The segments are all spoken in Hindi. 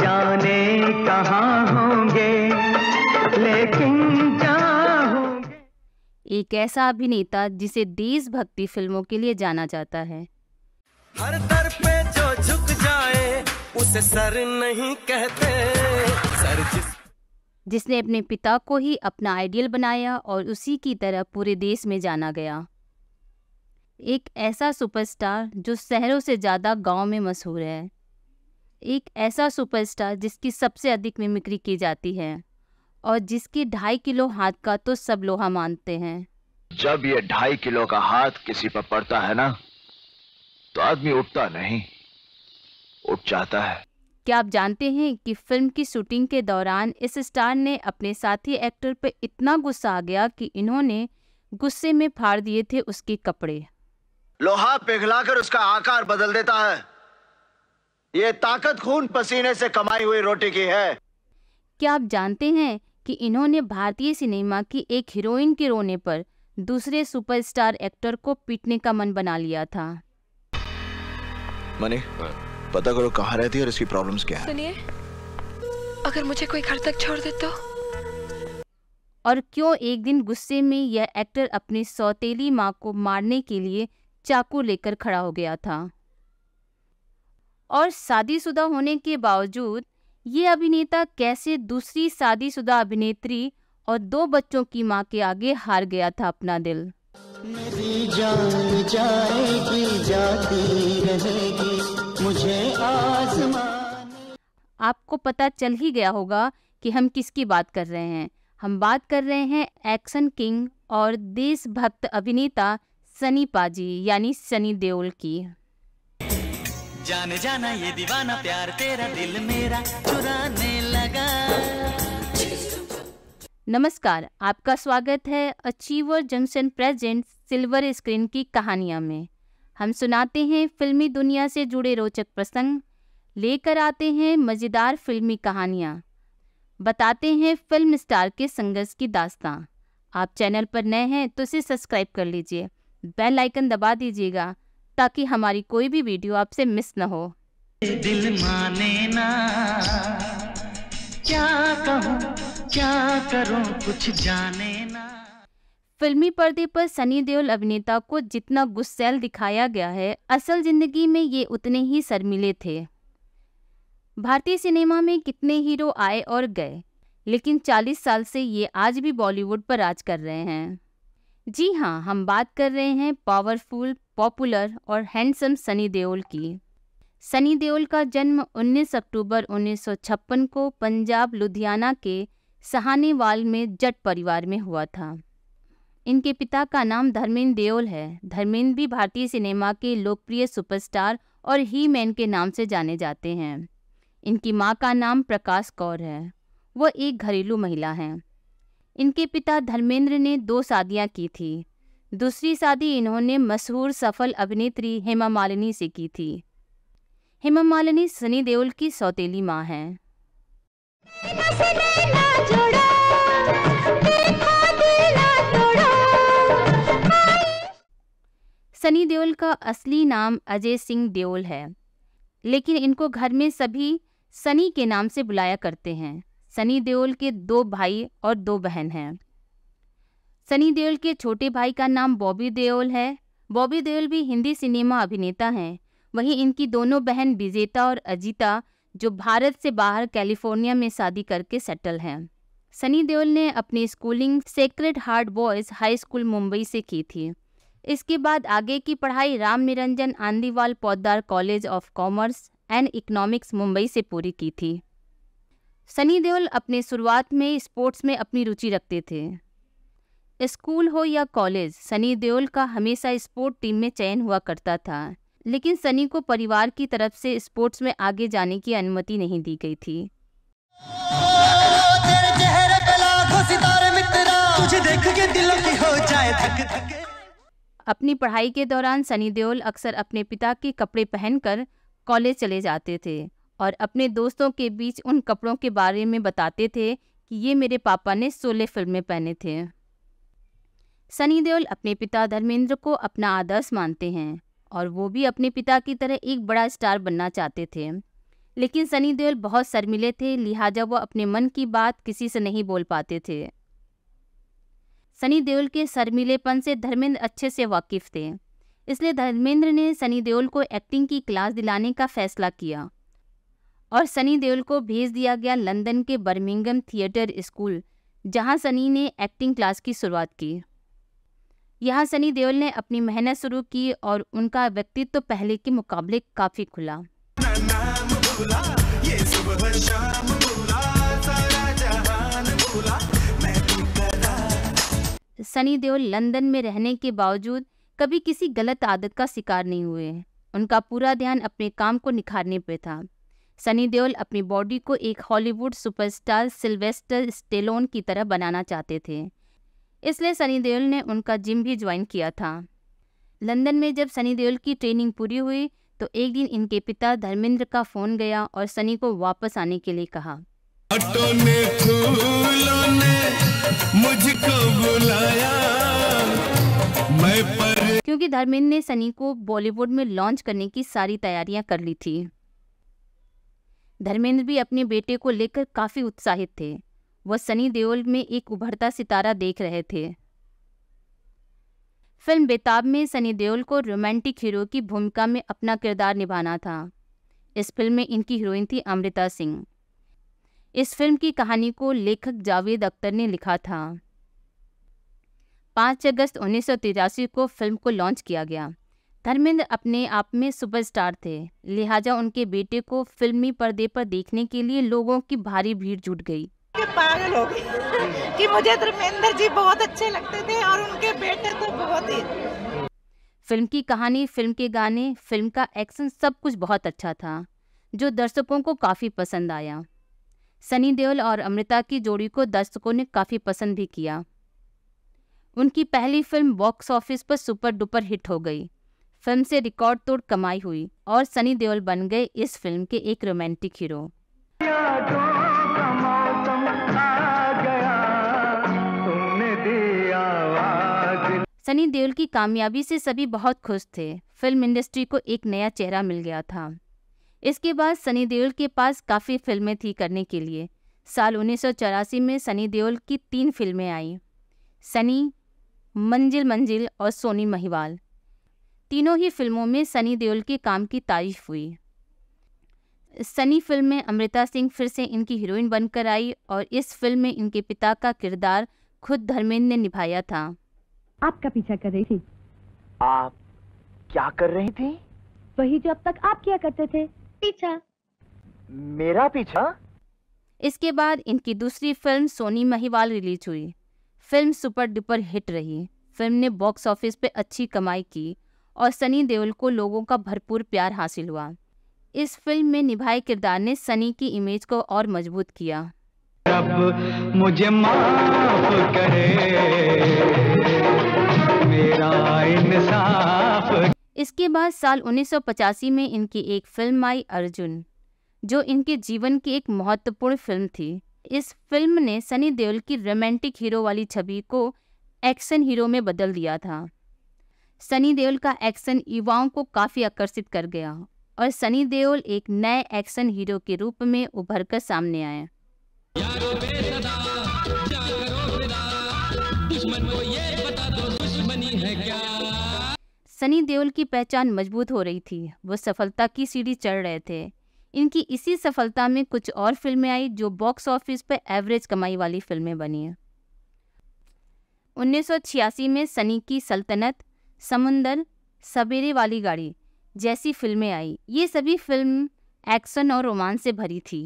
जाने कहा होंगे लेकिन एक ऐसा अभिनेता जिसे देशभक्ति फिल्मों के लिए जाना जाता है हर दर पे जो झुक जाए उसे सर नहीं कहते सर जिस... जिसने अपने पिता को ही अपना आइडियल बनाया और उसी की तरह पूरे देश में जाना गया एक ऐसा सुपरस्टार जो शहरों से ज़्यादा गांव में मशहूर है एक ऐसा सुपरस्टार जिसकी सबसे अधिक मिमिक्री की जाती है और जिसके ढाई किलो हाथ का तो सब लोहा मानते हैं जब ये ढाई किलो का हाथ किसी पर पड़ता है ना तो आदमी उठता नहीं उठ जाता है क्या आप जानते हैं कि फिल्म की शूटिंग के दौरान इस स्टार ने अपने साथी एक्टर पर इतना गुस्सा आ गया कि इन्होंने गुस्से में फाड़ दिए थे उसके कपड़े लोहा पिघलाकर उसका आकार बदल देता है ये ताकत खून पसीने से कमाई हुई रोटी की है क्या आप जानते हैं कि इन्होंने भारतीय सिनेमा की एक हीरोइन के रोने पर दूसरे सुपरस्टार एक्टर को पीटने का मन बना लिया था मनी हाँ। पता करो कहाँ रहती है और इसकी प्रॉब्लम्स क्या है सुनिए अगर मुझे कोई घर तक छोड़ दे तो और क्यों एक दिन गुस्से में यह एक्टर अपनी सौतेली माँ को मारने के लिए चाकू लेकर खड़ा हो गया था और शादीशुदा होने के बावजूद ये अभिनेता कैसे दूसरी शादीशुदा अभिनेत्री और दो बच्चों की मां के आगे हार गया था अपना दिल मेरी जान जाएगी जाती रहेगी मुझे आपको पता चल ही गया होगा कि हम किसकी बात कर रहे हैं हम बात कर रहे हैं एक्शन किंग और देशभक्त अभिनेता सनी पाजी यानी सनी देओल की जाने जाना ये दीवाना प्यार तेरा दिल मेरा चुराने लगा नमस्कार आपका स्वागत है achiever junction present silver screen की कहानियाँ में हम सुनाते हैं फिल्मी दुनिया से जुड़े रोचक प्रसंग लेकर आते हैं मज़ेदार फिल्मी कहानियाँ बताते हैं फिल्म स्टार के संघर्ष की दास्तां आप चैनल पर नए हैं तो इसे सब्सक्राइब कर लीजिए बेल आइकन दबा दीजिएगा ताकि हमारी कोई भी वीडियो आपसे मिस न हो दिल माने ना क्या कहूँ क्या करूँ कुछ जाने ना फिल्मी पर्दे पर सनी देओल अभिनेता को जितना गुस्सेल दिखाया गया है असल जिंदगी में ये उतने ही शर्मिले थे भारतीय सिनेमा में कितने हीरो आए और गए लेकिन 40 साल से ये आज भी बॉलीवुड पर राज कर रहे हैं जी हाँ हम बात कर रहे हैं पावरफुल पॉपुलर और हैंडसम सनी देओल की सनी देओल का जन्म 19 अक्टूबर 1956 को पंजाब लुधियाना के सहानेवाल में जट परिवार में हुआ था इनके पिता का नाम धर्मेंद्र देओल है धर्मेंद्र भी भारतीय सिनेमा के लोकप्रिय सुपरस्टार और ही मैन के नाम से जाने जाते हैं इनकी माँ का नाम प्रकाश कौर है वह एक घरेलू महिला हैं इनके पिता धर्मेंद्र ने दो शादियाँ की थी दूसरी शादी इन्होंने मशहूर सफल अभिनेत्री हेमा मालिनी से की थी हेमा मालिनी सनी देओल की सौतेली माँ हैं सनी देओल का असली नाम अजय सिंह देओल है लेकिन इनको घर में सभी सनी के नाम से बुलाया करते हैं सनी देओल के दो भाई और दो बहन हैं सनी देओल के छोटे भाई का नाम बॉबी देओल है बॉबी देओल भी हिंदी सिनेमा अभिनेता हैं वहीं इनकी दोनों बहन विजेता और अजीता जो भारत से बाहर कैलिफोर्निया में शादी करके सेटल हैं सनी देओल ने अपनी schooling sacred heart boys high school Mumbai से की थी इसके बाद आगे की पढ़ाई Ram Niranjan Andiwal Podar college of commerce and economics Mumbai से पूरी की थी सनी देओल अपने शुरुआत में स्पोर्ट्स में अपनी रुचि रखते थे स्कूल हो या कॉलेज सनी देओल का हमेशा स्पोर्ट टीम में चयन हुआ करता था लेकिन सनी को परिवार की तरफ से स्पोर्ट्स में आगे जाने की अनुमति नहीं दी गई थी अपनी पढ़ाई के दौरान सनी देओल अक्सर अपने पिता के कपड़े पहनकर कॉलेज चले जाते थे और अपने दोस्तों के बीच उन कपड़ों के बारे में बताते थे कि ये मेरे पापा ने सोलह फिल्म में पहने थे सनी देओल अपने पिता धर्मेंद्र को अपना आदर्श मानते हैं और वो भी अपने पिता की तरह एक बड़ा स्टार बनना चाहते थे लेकिन सनी देओल बहुत शर्मिले थे लिहाजा वो अपने मन की बात किसी से नहीं बोल पाते थे सनी देओल के शर्मिलेपन से धर्मेंद्र अच्छे से वाकिफ थे इसलिए धर्मेंद्र ने सनी देओल को एक्टिंग की क्लास दिलाने का फैसला किया और सनी देओल को भेज दिया गया लंदन के बर्मिंगम थिएटर स्कूल जहां सनी ने एक्टिंग क्लास की शुरुआत की यहाँ सनी देओल ने अपनी मेहनत शुरू की और उनका व्यक्तित्व तो पहले के मुकाबले काफ़ी खुला सनी देओल लंदन में रहने के बावजूद कभी किसी गलत आदत का शिकार नहीं हुए उनका पूरा ध्यान अपने काम को निखारने पर था सनी देओल अपनी बॉडी को एक हॉलीवुड सुपरस्टार सिल्वेस्टर स्टेलोन की तरह बनाना चाहते थे इसलिए सनी देओल ने उनका जिम भी ज्वाइन किया था लंदन में जब सनी देओल की ट्रेनिंग पूरी हुई तो एक दिन इनके पिता धर्मेंद्र का फोन गया और सनी को वापस आने के लिए कहा ने ने मुझको बुलाया मैं पर... क्योंकि धर्मेंद्र ने सनी को बॉलीवुड में लॉन्च करने की सारी तैयारियां कर ली थी धर्मेंद्र भी अपने बेटे को लेकर काफ़ी उत्साहित थे वह सनी देओल में एक उभरता सितारा देख रहे थे फिल्म बेताब में सनी देओल को रोमांटिक हीरो की भूमिका में अपना किरदार निभाना था इस फिल्म में इनकी हीरोइन थी अमृता सिंह इस फिल्म की कहानी को लेखक जावेद अख्तर ने लिखा था पाँच अगस्त उन्नीस को फिल्म को लॉन्च किया गया धर्मेंद्र अपने आप में सुपरस्टार थे लिहाजा उनके बेटे को फिल्मी पर्दे पर देखने के लिए लोगों की भारी भीड़ जुट गई पागल हो गई कि मुझे धर्मेंद्र जी बहुत अच्छे लगते थे और उनके बेटे तो बहुत ही फिल्म की कहानी फिल्म के गाने फिल्म का एक्शन सब कुछ बहुत अच्छा था जो दर्शकों को काफ़ी पसंद आया सनी देओल और अमृता की जोड़ी को दर्शकों ने काफ़ी पसंद भी किया उनकी पहली फिल्म बॉक्स ऑफिस पर सुपर डुपर हिट हो गई फिल्म से रिकॉर्ड तोड़ कमाई हुई और सनी देओल बन गए इस फिल्म के एक रोमांटिक हीरो सनी देओल की कामयाबी से सभी बहुत खुश थे फिल्म इंडस्ट्री को एक नया चेहरा मिल गया था इसके बाद सनी देओल के पास काफ़ी फिल्में थी करने के लिए साल उन्नीस में सनी देओल की तीन फिल्में आईं सनी मंजिल मंजिल और सोनी महिवाल तीनों ही फिल्मों में सनी देओल के काम की तारीफ हुई सनी फिल्म में अमृता सिंह फिर से इनकी हीरोइन बनकर आई और इस फिल्म में इनके पिता का किरदार खुद धर्मेंद्र ने निभाया था आपका पीछा कर रही थी आप क्या कर रही थी वही जो अब तक आप किया करते थे पीछा मेरा पीछा इसके बाद इनकी दूसरी फिल्म सोनी महिवाल रिलीज हुई फिल्म सुपर डुपर हिट रही फिल्म ने बॉक्स ऑफिस पे अच्छी कमाई की और सनी देओल को लोगों का भरपूर प्यार हासिल हुआ इस फिल्म में निभाए किरदार ने सनी की इमेज को और मजबूत किया रब मुझे माफ करे मेरा इसके बाद साल 1985 में इनकी एक फिल्म आई अर्जुन जो इनके जीवन की एक महत्वपूर्ण फिल्म थी इस फिल्म ने सनी देओल की रोमांटिक हीरो वाली छवि को एक्शन हीरो में बदल दिया था सनी देओल का एक्शन युवाओं को काफ़ी आकर्षित कर गया और सनी देओल एक नए एक्शन हीरो के रूप में उभर कर सामने आए सनी देओल की पहचान मजबूत हो रही थी वो सफलता की सीढ़ी चढ़ रहे थे इनकी इसी सफलता में कुछ और फिल्में आई जो बॉक्स ऑफिस पर एवरेज कमाई वाली फिल्में बनी उन्नीस 1986 में सनी की सल्तनत समुंदर सबेरे वाली गाड़ी जैसी फिल्में आई ये सभी फिल्म एक्शन और रोमांस से भरी थी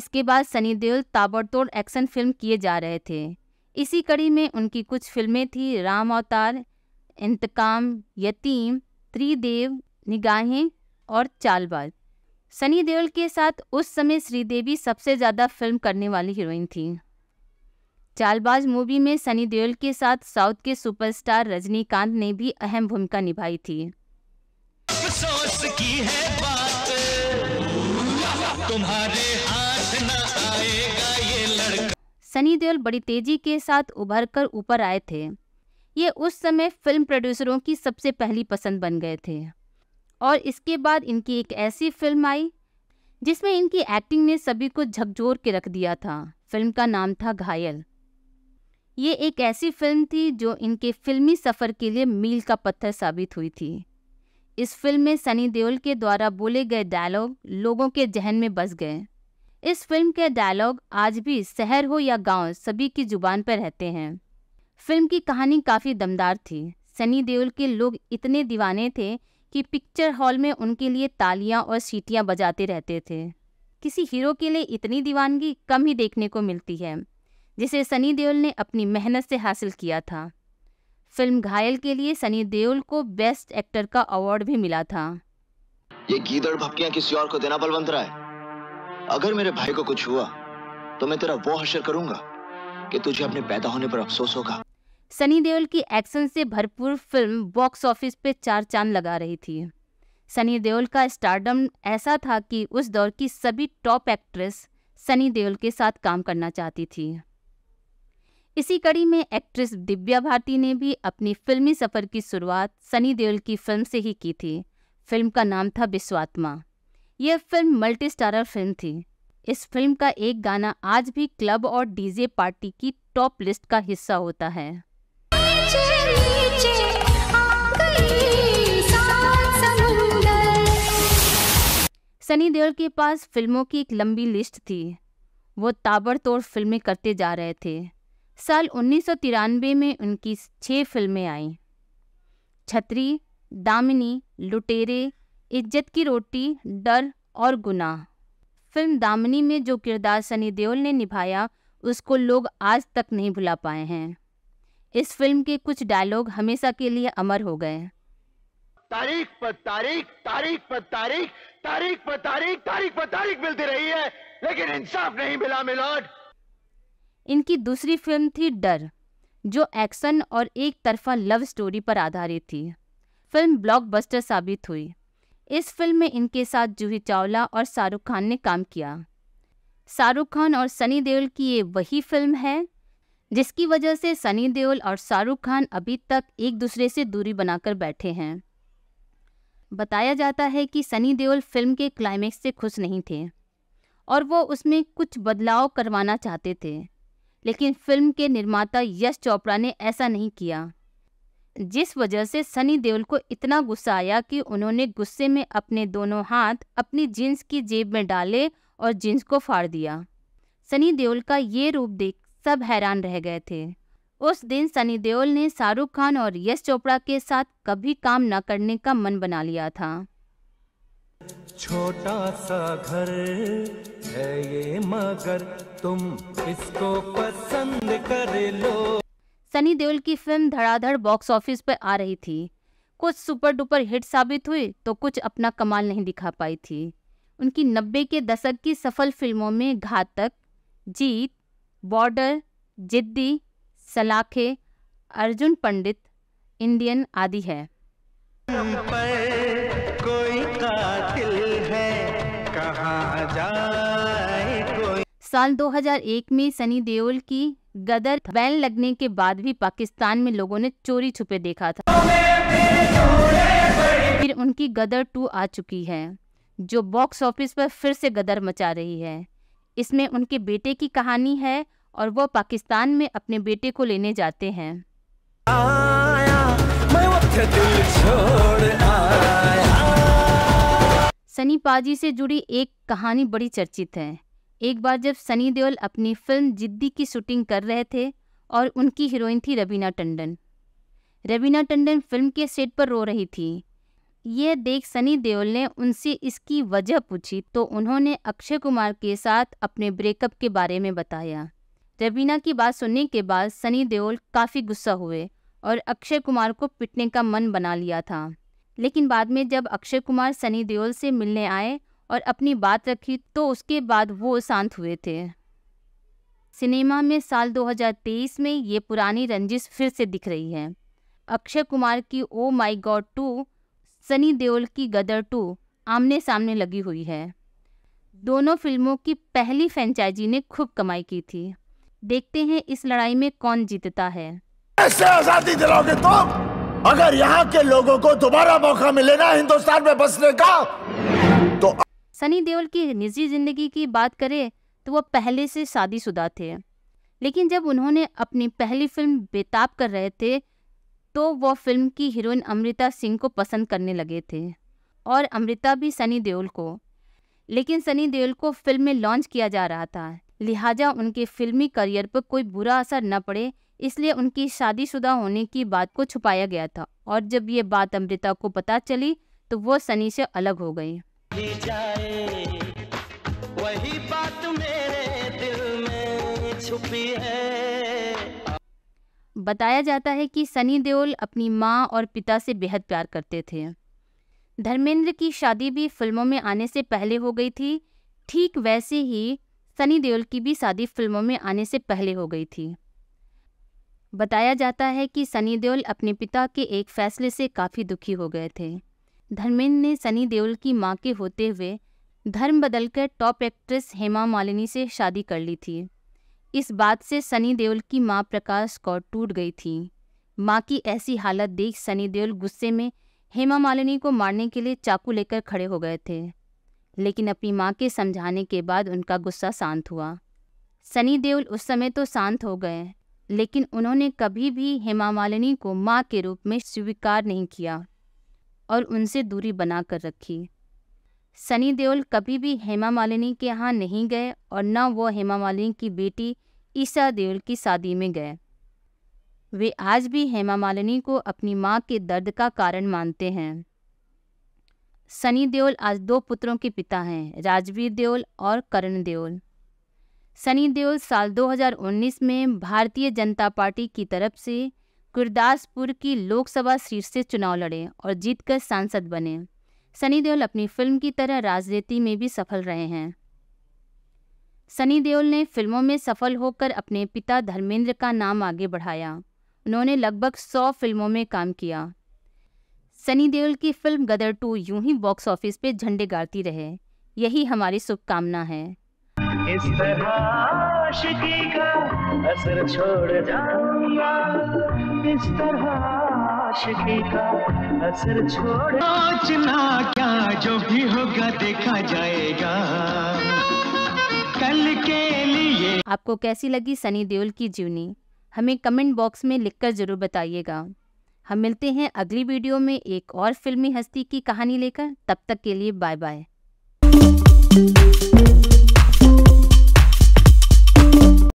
इसके बाद सनी देओल ताबड़तोड़ एक्शन फिल्म किए जा रहे थे इसी कड़ी में उनकी कुछ फिल्में थी राम अवतार इंतकाम यतीम त्रिदेव निगाहें और चालबाज सनी देओल के साथ उस समय श्रीदेवी सबसे ज़्यादा फिल्म करने वाली हीरोइन थी चालबाज मूवी में सनी देओल के साथ साउथ के सुपरस्टार रजनीकांत ने भी अहम भूमिका निभाई थी सनी देओल बड़ी तेजी के साथ उभर कर ऊपर आए थे ये उस समय फिल्म प्रोड्यूसरों की सबसे पहली पसंद बन गए थे और इसके बाद इनकी एक ऐसी फिल्म आई जिसमें इनकी एक्टिंग ने सभी को झकझोर के रख दिया था फिल्म का नाम था घायल ये एक ऐसी फिल्म थी जो इनके फिल्मी सफ़र के लिए मील का पत्थर साबित हुई थी इस फिल्म में सनी देओल के द्वारा बोले गए डायलॉग लोगों के जहन में बस गए इस फिल्म के डायलॉग आज भी शहर हो या गांव सभी की जुबान पर रहते हैं फिल्म की कहानी काफ़ी दमदार थी सनी देओल के लोग इतने दीवाने थे कि पिक्चर हॉल में उनके लिए तालियां और सीटियां बजाते रहते थे किसी हीरो के लिए इतनी दीवानगी कम ही देखने को मिलती है जिसे सनी देओल ने अपनी मेहनत से हासिल किया था फिल्म घायल के लिए सनी देओल को बेस्ट एक्टर का अवार्ड भी मिला था ये गीदड़ भपकियां किसी और को देना बलवंत राय अगर मेरे भाई को कुछ हुआ तो मैं तेरा वो हशर करूंगा कि तुझे अपने पैदा होने पर अफसोस होगा सनी देओल की एक्शन से भरपूर फिल्म बॉक्स ऑफिस पे चार चांद लगा रही थी सनी देओल का स्टारडम ऐसा था कि उस दौर की सभी टॉप एक्ट्रेस सनी देओल के साथ काम करना चाहती थी इसी कड़ी में एक्ट्रेस दिव्या भारती ने भी अपनी फिल्मी सफ़र की शुरुआत सनी देओल की फिल्म से ही की थी फिल्म का नाम था विश्वात्मा यह फिल्म मल्टी स्टारर फिल्म थी इस फिल्म का एक गाना आज भी क्लब और डीजे पार्टी की टॉप लिस्ट का हिस्सा होता है सनी देओल के पास फिल्मों की एक लंबी लिस्ट थी वो ताबड़तोड़ फिल्में करते जा रहे थे साल उन्नीस में उनकी छः फिल्में आईं छतरी दामिनी लुटेरे इज्जत की रोटी डर और गुनाह फिल्म दामिनी में जो किरदार सनी देओल ने निभाया उसको लोग आज तक नहीं भुला पाए हैं इस फिल्म के कुछ डायलॉग हमेशा के लिए अमर हो गए तारीख पर तारीख तारीख पर तारीख तारीख पर तारीख तारीख पर तारीख मिलती रही है लेकिन इंसाफ नहीं मिला मिलोड इनकी दूसरी फिल्म थी डर जो एक्शन और एक तरफा लव स्टोरी पर आधारित थी फिल्म ब्लॉकबस्टर साबित हुई इस फिल्म में इनके साथ जूही चावला और शाहरुख खान ने काम किया शाहरुख खान और सनी देओल की ये वही फिल्म है जिसकी वजह से सनी देओल और शाहरुख खान अभी तक एक दूसरे से दूरी बनाकर बैठे हैं बताया जाता है कि सनी देओल फिल्म के क्लाइमेक्स से खुश नहीं थे और वो उसमें कुछ बदलाव करवाना चाहते थे लेकिन फिल्म के निर्माता यश चोपड़ा ने ऐसा नहीं किया जिस वजह से सनी देओल को इतना गुस्सा आया कि उन्होंने गुस्से में अपने दोनों हाथ अपनी जीन्स की जेब में डाले और जीन्स को फाड़ दिया सनी देओल का ये रूप देख सब हैरान रह गए थे उस दिन सनी देओल ने शाहरुख खान और यश चोपड़ा के साथ कभी काम न करने का मन बना लिया था छोटा सा घर है ये मगर तुम इसको पसंद कर लो सनी देओल की फिल्म धड़ाधड़ बॉक्स ऑफिस पर आ रही थी कुछ सुपर डुपर हिट साबित हुई तो कुछ अपना कमाल नहीं दिखा पाई थी उनकी नब्बे के दशक की सफल फिल्मों में घातक जीत बॉर्डर जिद्दी सलाखे अर्जुन पंडित इंडियन आदि है साल 2001 में सनी देओल की गदर बैन लगने के बाद भी पाकिस्तान में लोगों ने चोरी छुपे देखा था फिर उनकी गदर टू आ चुकी है जो बॉक्स ऑफिस पर फिर से गदर मचा रही है इसमें उनके बेटे की कहानी है और वो पाकिस्तान में अपने बेटे को लेने जाते हैं सनी पाजी से जुड़ी एक कहानी बड़ी चर्चित है एक बार जब सनी देओल अपनी फिल्म जिद्दी की शूटिंग कर रहे थे और उनकी हीरोइन थी रवीना टंडन रवीना टंडन फिल्म के सेट पर रो रही थी यह देख सनी देओल ने उनसे इसकी वजह पूछी तो उन्होंने अक्षय कुमार के साथ अपने ब्रेकअप के बारे में बताया रवीना की बात सुनने के बाद सनी देओल काफ़ी गुस्सा हुए और अक्षय कुमार को पिटने का मन बना लिया था लेकिन बाद में जब अक्षय कुमार सनी देओल से मिलने आए और अपनी बात रखी तो उसके बाद वो शांत हुए थे सिनेमा में साल 2023 में ये पुरानी रंजिश फिर से दिख रही है अक्षय कुमार की oh my God two Sunny Deol की गदर टू आमने सामने लगी हुई है दोनों फिल्मों की पहली फ्रेंचाइजी ने खूब कमाई की थी देखते हैं इस लड़ाई में कौन जीतता है ऐसे आजादी दिलाओगे तो अगर यहाँ के लोगों को दोबारा मौका मिले ना हिंदुस्तान में बसने का तो सनी देओल की निजी ज़िंदगी की बात करें तो वह पहले से शादीशुदा थे लेकिन जब उन्होंने अपनी पहली फिल्म बेताब कर रहे थे तो वह फिल्म की हीरोइन अमृता सिंह को पसंद करने लगे थे और अमृता भी सनी देओल को लेकिन सनी देओल को फिल्म में लॉन्च किया जा रहा था लिहाजा उनके फिल्मी करियर पर कोई बुरा असर न पड़े इसलिए उनकी शादीशुदा होने की बात को छुपाया गया था और जब ये बात अमृता को पता चली तो वो सनी से अलग हो गई ली जाए वही बात मेरे दिल में छुपी है बताया जाता है कि सनी देओल अपनी माँ और पिता से बेहद प्यार करते थे धर्मेंद्र की शादी भी फिल्मों में आने से पहले हो गई थी ठीक वैसे ही सनी देओल की भी शादी फिल्मों में आने से पहले हो गई थी बताया जाता है कि सनी देओल अपने पिता के एक फैसले से काफ़ी दुखी हो गए थे धर्मेंद्र ने सनी देओल की मां के होते हुए धर्म बदलकर टॉप एक्ट्रेस हेमा मालिनी से शादी कर ली थी इस बात से सनी देओल की मां प्रकाश कौर टूट गई थी मां की ऐसी हालत देख सनी देओल गुस्से में हेमा मालिनी को मारने के लिए चाकू लेकर खड़े हो गए थे लेकिन अपनी माँ के समझाने के बाद उनका गुस्सा शांत हुआ सनी देओल उस समय तो शांत हो गए लेकिन उन्होंने कभी भी हेमा मालिनी को माँ के रूप में स्वीकार नहीं किया और उनसे दूरी बना कर रखी सनी देओल कभी भी हेमा मालिनी के यहाँ नहीं गए और न वो हेमा मालिनी की बेटी ईसा देओल की शादी में गए वे आज भी हेमा मालिनी को अपनी माँ के दर्द का कारण मानते हैं सनी देओल आज दो पुत्रों के पिता हैं राजवीर देओल और करण देओल सनी देओल साल 2019 में भारतीय जनता पार्टी की तरफ से गुरदासपुर की लोकसभा सीट से चुनाव लड़े और जीतकर सांसद बने सनी देओल अपनी फिल्म की तरह राजनीति में भी सफल रहे हैं सनी देओल ने फिल्मों में सफल होकर अपने पिता धर्मेंद्र का नाम आगे बढ़ाया उन्होंने लगभग सौ फिल्मों में काम किया सनी देओल की फिल्म गदर टू यूं ही बॉक्स ऑफिस पे झंडे गाड़ती रहे यही हमारी शुभकामना है इस तरह का असर छोड़ जाओ इस तरह आशिकी का असर छोड़ सोचना क्या जो भी होगा देखा जाएगा कल के लिए आपको कैसी लगी सनी देओल की जीवनी हमें कमेंट बॉक्स में लिखकर जरूर बताइएगा हम मिलते हैं अगली वीडियो में एक और फिल्मी हस्ती की कहानी लेकर तब तक के लिए बाय बाय